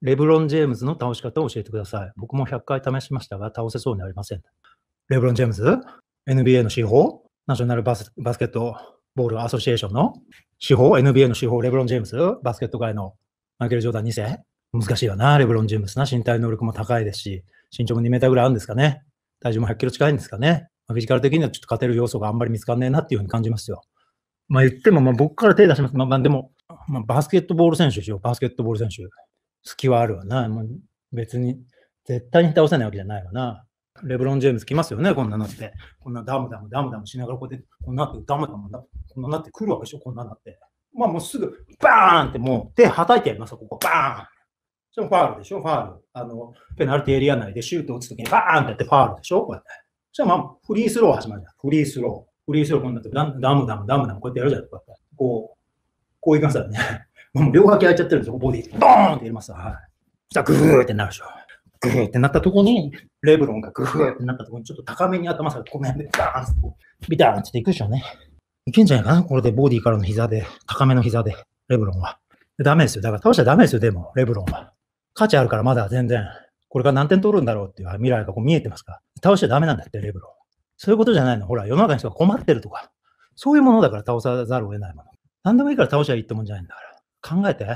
レブロン・ジェームズの倒し方を教えてください。僕も100回試しましたが、倒せそうにありません。レブロン・ジェームズ ?NBA の司法ナショナルバスバスケットボールアソシエーションの司法 ?NBA の司法レブロン・ジェームズバスケット界のマイケル・ジョーダン2世難しいよな、レブロン・ジェームズな。身体能力も高いですし、身長も2メーターぐらいあるんですかね。体重も100キロ近いんですかね。まあ、フィジカル的にはちょっと勝てる要素があんまり見つかんねえなっていうふうに感じますよ。まあ言っても、まあ僕から手出します。まあ、まあでも、まあ、バスケットボール選手でしょ、バスケットボール選手。隙はあるわな。もう別に、絶対に倒せないわけじゃないわな。レブロン・ジェームズ来ますよね、こんななって。こんなダムダムダムダムしながらこうやって、こんなってダムダムな、こんななってくるわけでしょ、こんななって。まあもうすぐ、バーンってもう手はたいてやりますここ、バーン。それファールでしょ、ファール。あの、ペナルティエリア内でシュート打つときにバーンってやってファールでしょ、こうやって。そしまあ、フリースロー始まるじゃん。フリースロー。フリースローこんなってダムダムダムダムこうやってやるじゃん、こうやって。こう、こういかんすよね。もう両脇開いちゃってるんですよ、ボディ。ドーンって入れます。はい。そしたらグーってなるでしょ。グーってなったとこに、レブロンがグーってなったとこに、ちょっと高めに頭下げて、この辺でダーンってビターンっていくでしょうね。いけんじゃないかなこれでボディからの膝で、高めの膝で、レブロンは。ダメですよ。だから倒しちゃダメですよ、でも、レブロンは。価値あるからまだ全然、これから何点取るんだろうっていう未来がこう見えてますから。倒しちゃダメなんだって、レブロン。そういうことじゃないの。ほら、世の中の人が困ってるとか。そういうものだから倒さざるを得ないもの。何でもいいから倒しちゃいいってもんじゃないんだから。考えて。